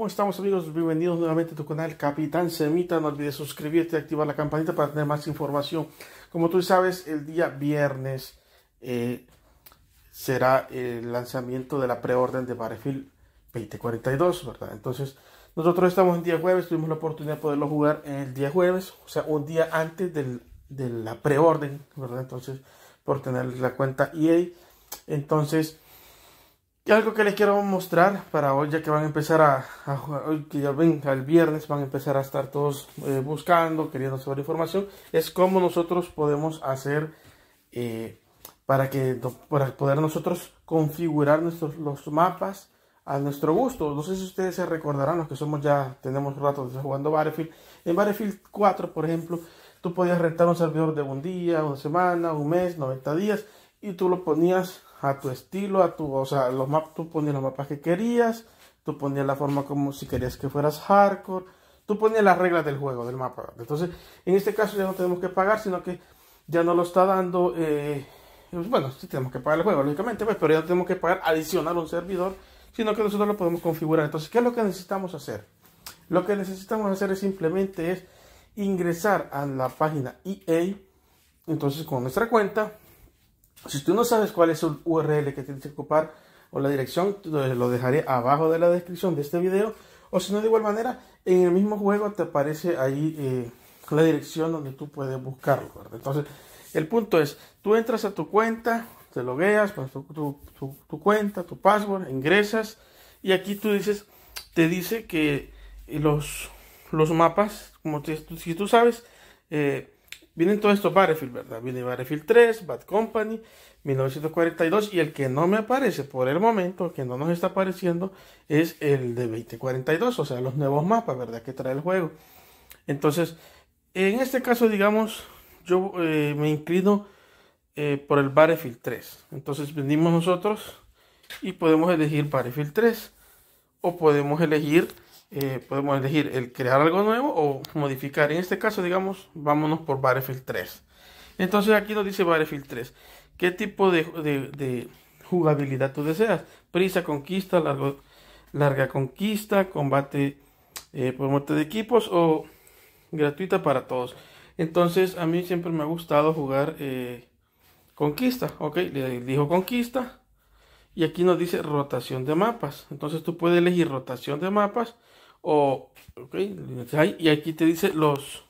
¿Cómo estamos amigos? Bienvenidos nuevamente a tu canal Capitán Semita. No olvides suscribirte y activar la campanita para tener más información. Como tú sabes, el día viernes eh, será el lanzamiento de la preorden de Battlefield 2042, ¿verdad? Entonces, nosotros estamos en día jueves, tuvimos la oportunidad de poderlo jugar el día jueves, o sea, un día antes del, de la preorden, ¿verdad? Entonces, por tener la cuenta EA. Entonces, y algo que les quiero mostrar para hoy, ya que van a empezar a, jugar, que ya ven, el viernes van a empezar a estar todos eh, buscando, queriendo saber información, es cómo nosotros podemos hacer eh, para, que, para poder nosotros configurar nuestros, los mapas a nuestro gusto. No sé si ustedes se recordarán, los que somos ya, tenemos rato jugando Battlefield. En Battlefield 4, por ejemplo, tú podías rentar un servidor de un día, una semana, un mes, 90 días, y tú lo ponías a tu estilo, a tu, o sea, los mapas, tú ponías los mapas que querías, tú ponías la forma como si querías que fueras hardcore, tú ponías las reglas del juego, del mapa. Entonces, en este caso ya no tenemos que pagar, sino que ya no lo está dando, eh, pues bueno, sí tenemos que pagar el juego, lógicamente, pues, pero ya no tenemos que pagar adicional un servidor, sino que nosotros lo podemos configurar. Entonces, ¿qué es lo que necesitamos hacer? Lo que necesitamos hacer es simplemente es ingresar a la página EA, entonces con nuestra cuenta, si tú no sabes cuál es el URL que tienes que ocupar o la dirección, lo dejaré abajo de la descripción de este video. O si no, de igual manera, en el mismo juego te aparece ahí eh, la dirección donde tú puedes buscarlo. Entonces, el punto es, tú entras a tu cuenta, te logueas, con pues, tu, cuenta, tu password, ingresas y aquí tú dices, te dice que los, los mapas, como si tú sabes, eh, Vienen todos estos Battlefield, ¿verdad? Viene barefield 3, Bad Company, 1942 y el que no me aparece por el momento, que no nos está apareciendo, es el de 2042, o sea, los nuevos mapas, ¿verdad? Que trae el juego. Entonces, en este caso, digamos, yo eh, me inclino eh, por el barefield 3. Entonces vendimos nosotros y podemos elegir Battlefield 3 o podemos elegir eh, podemos elegir el crear algo nuevo o modificar. En este caso, digamos, vámonos por Barefield 3. Entonces aquí nos dice Battlefield 3. ¿Qué tipo de, de, jugabilidad tú deseas? Prisa, conquista, largo, larga conquista, combate eh, por muerte de equipos o gratuita para todos. Entonces a mí siempre me ha gustado jugar eh, conquista. Ok, le dijo conquista. Y aquí nos dice rotación de mapas. Entonces tú puedes elegir rotación de mapas o, okay, y aquí te dice los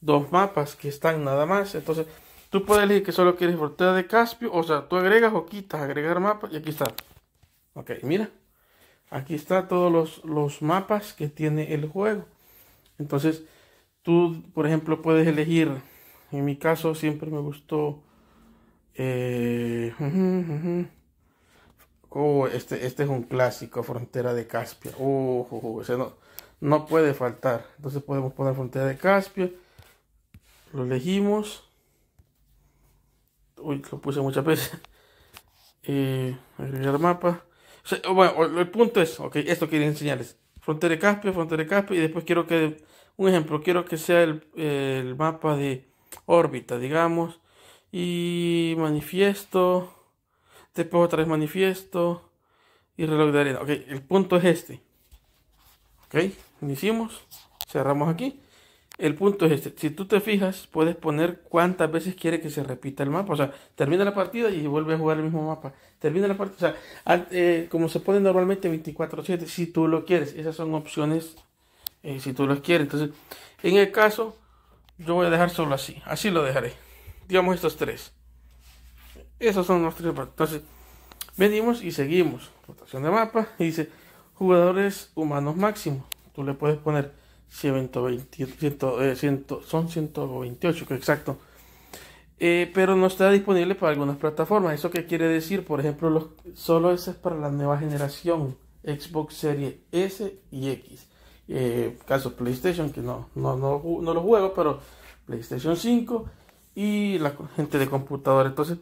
dos mapas que están nada más. Entonces, tú puedes elegir que solo quieres frontera de Caspio. O sea, tú agregas o quitas agregar mapas. Y aquí está. Ok, mira. Aquí está todos los, los mapas que tiene el juego. Entonces, tú, por ejemplo, puedes elegir. En mi caso, siempre me gustó. Eh, Oh, este, este es un clásico, Frontera de Caspia. Oh, oh, no, puede faltar. Entonces podemos poner Frontera de Caspia. Lo elegimos. Uy, lo puse muchas veces. Eh, mapa. bueno, el punto es, ok, esto quiero enseñarles. Frontera de Caspia, Frontera de Caspia. Y después quiero que, un ejemplo, quiero que sea el, el mapa de órbita, digamos. Y manifiesto. Te pongo otra vez manifiesto y reloj de arena. Ok, el punto es este. Ok, iniciamos. Cerramos aquí. El punto es este. Si tú te fijas, puedes poner cuántas veces quiere que se repita el mapa. O sea, termina la partida y vuelve a jugar el mismo mapa. Termina la partida. O sea, eh, como se pone normalmente 24-7, si tú lo quieres. Esas son opciones eh, si tú las quieres. Entonces, en el caso, yo voy a dejar solo así. Así lo dejaré. Digamos estos tres. Esos son nuestros... Entonces, venimos y seguimos. Rotación de mapa. Y dice jugadores humanos máximo. Tú le puedes poner 120, 100, 100, son 128, que exacto. Eh, pero no está disponible para algunas plataformas. ¿Eso qué quiere decir? Por ejemplo, solo eso es para la nueva generación. Xbox Series S y X. En eh, caso PlayStation, que no, no, lo juego, pero PlayStation 5 y la gente de computadora. Entonces,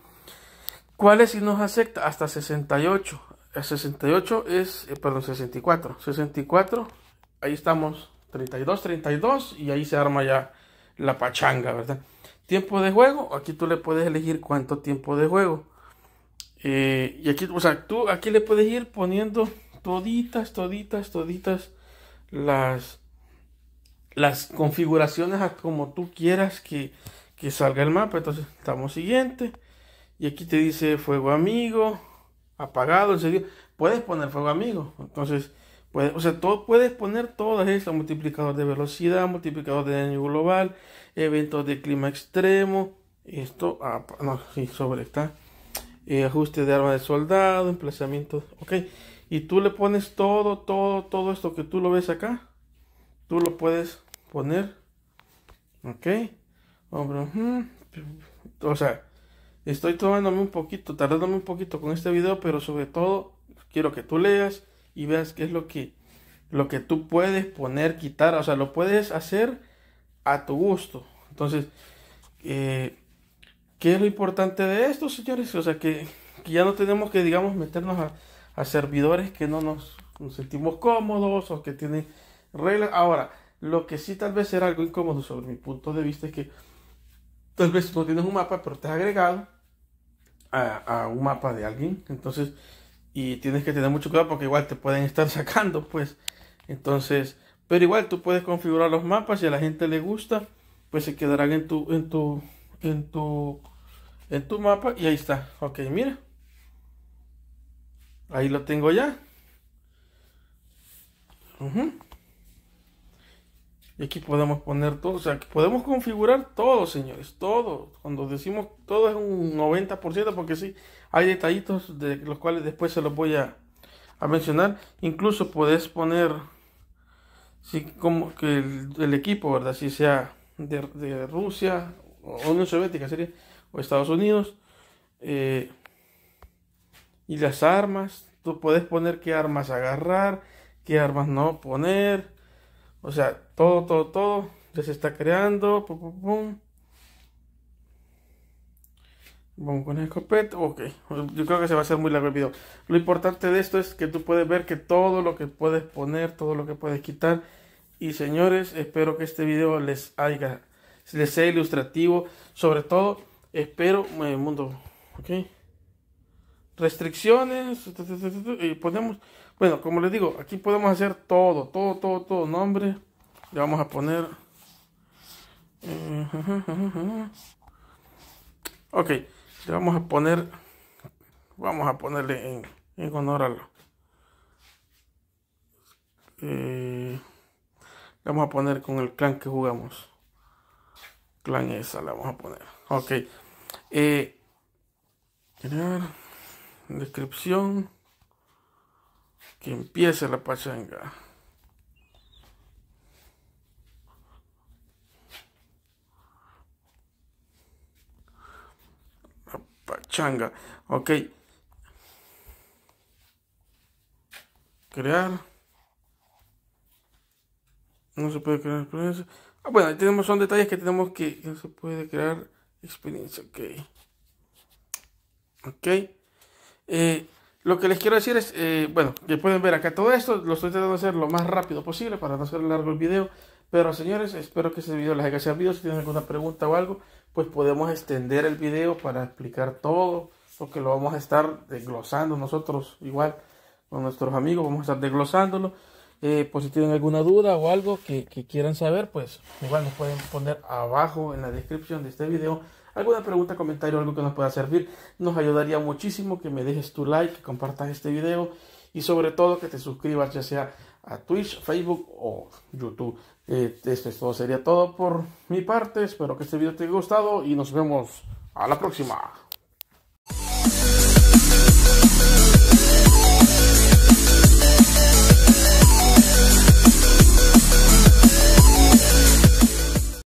¿Cuál es si nos acepta? Hasta 68. 68 es, eh, perdón, 64. 64, ahí estamos, 32, 32 y ahí se arma ya la pachanga, ¿verdad? Tiempo de juego, aquí tú le puedes elegir cuánto tiempo de juego. Eh, y aquí, o sea, tú aquí le puedes ir poniendo toditas, toditas, toditas las, las configuraciones a como tú quieras que, que salga el mapa. Entonces, estamos siguiente. Y aquí te dice fuego amigo, apagado, serio Puedes poner fuego amigo. Entonces, puedes, o sea, todo, puedes poner todas estas: multiplicador de velocidad, multiplicador de daño global, eventos de clima extremo. Esto, no, sí, sobre está. Eh, ajuste de arma de soldado, emplazamiento. Ok, y tú le pones todo, todo, todo esto que tú lo ves acá. Tú lo puedes poner. Ok, hombre, o sea Estoy tomándome un poquito, tardándome un poquito con este video, pero sobre todo quiero que tú leas y veas qué es lo que, lo que tú puedes poner, quitar, o sea, lo puedes hacer a tu gusto. Entonces, eh, ¿qué es lo importante de esto, señores? O sea, que, ya no tenemos que, digamos, meternos a, servidores que no nos, sentimos cómodos o que tienen reglas. Ahora, lo que sí tal vez será algo incómodo sobre mi punto de vista es que tal vez no tienes un mapa, pero te has agregado a, un mapa de alguien. Entonces, y tienes que tener mucho cuidado porque igual te pueden estar sacando, pues. Entonces, pero igual tú puedes configurar los mapas. y a la gente le gusta, pues se quedarán en tu, en tu, en tu, en tu mapa. Y ahí está. Ok, mira. Ahí lo tengo ya. Y aquí podemos poner todo, o sea, que podemos configurar todo, señores, todo. Cuando decimos todo es un 90%, porque sí, hay detallitos de los cuales después se los voy a, mencionar. Incluso puedes poner, como que el, equipo, ¿verdad? Si sea de, Rusia, o Unión Soviética sería, o Estados Unidos. Eh, y las armas, tú puedes poner qué armas agarrar, qué armas no poner o sea, todo, todo, todo se está creando. Pum, pum, pum. Vamos con el escopeta. Ok, yo creo que se va a hacer muy largo el video. Lo importante de esto es que tú puedes ver que todo lo que puedes poner, todo lo que puedes quitar. Y señores, espero que este video les haya, les sea ilustrativo. Sobre todo, espero, el eh, mundo, ok. Restricciones, y ponemos bueno, como les digo, aquí podemos hacer todo, todo, todo, todo nombre. Le vamos a poner... Eh, ok, le vamos a poner... Vamos a ponerle en, honor a... Eh, le vamos a poner con el clan que jugamos. Clan esa la vamos a poner. Ok. Eh, crear descripción que empiece la pachanga. La pachanga, ok. Crear. No se puede crear experiencia. Ah, bueno, ahí tenemos, son detalles que tenemos que, no se puede crear experiencia, ok. Ok. Eh, lo que les quiero decir es, eh, bueno, que pueden ver acá todo esto, lo estoy tratando de hacer lo más rápido posible para no hacer largo el video. Pero señores, espero que este video les haya servido. Si tienen alguna pregunta o algo, pues podemos extender el video para explicar todo, porque lo vamos a estar desglosando nosotros igual con nuestros amigos, vamos a estar desglosándolo. Eh, pues si tienen alguna duda o algo que, que quieran saber, pues igual nos pueden poner abajo en la descripción de este video alguna pregunta, comentario, algo que nos pueda servir, nos ayudaría muchísimo que me dejes tu like, que compartas este video y sobre todo que te suscribas ya sea a Twitch, Facebook o YouTube. Eh, este, esto todo, sería todo por mi parte. Espero que este video te haya gustado y nos vemos a la próxima.